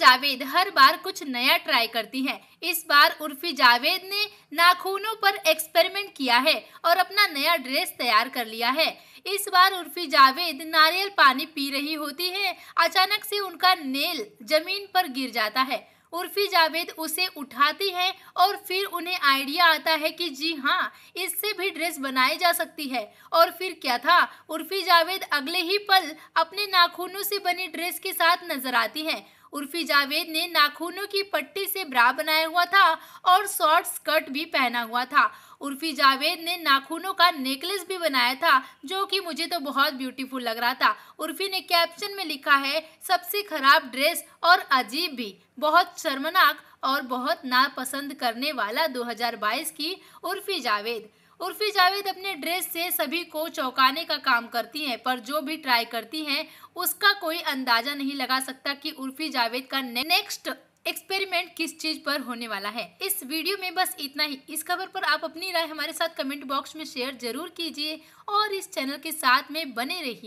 जावेद हर बार कुछ नया ट्राई करती हैं इस बार उर्फी जावेद ने नाखूनों पर एक्सपेरिमेंट किया है और अपना नया ड्रेस तैयार कर लिया है इस बार उर्फी जावेद नारियल पानी पी रही होती है अचानक से उनका नेल जमीन पर गिर जाता है उर्फी जावेद उसे उठाती है और फिर उन्हें आइडिया आता है कि जी हाँ इससे भी ड्रेस बनाई जा सकती है और फिर क्या था उर्फी जावेद अगले ही पल अपने नाखूनों से बनी ड्रेस के साथ नजर आती है उर्फी जावेद ने नाखूनों की पट्टी से ब्रा बनाया हुआ था और शॉर्ट स्कर्ट भी पहना हुआ था उर्फी जावेद ने नाखूनों का नेकलेस भी बनाया था जो कि मुझे तो बहुत ब्यूटीफुल लग रहा था उर्फी ने कैप्शन में लिखा है सबसे खराब ड्रेस और अजीब भी बहुत शर्मनाक और बहुत नापसंद करने वाला 2022 की उर्फी जावेद उर्फी जावेद अपने ड्रेस से सभी को चौंकाने का काम करती हैं पर जो भी ट्राई करती हैं उसका कोई अंदाजा नहीं लगा सकता कि उर्फी जावेद का नेक्स्ट एक्सपेरिमेंट किस चीज पर होने वाला है इस वीडियो में बस इतना ही इस खबर पर आप अपनी राय हमारे साथ कमेंट बॉक्स में शेयर जरूर कीजिए और इस चैनल के साथ में बने रहिए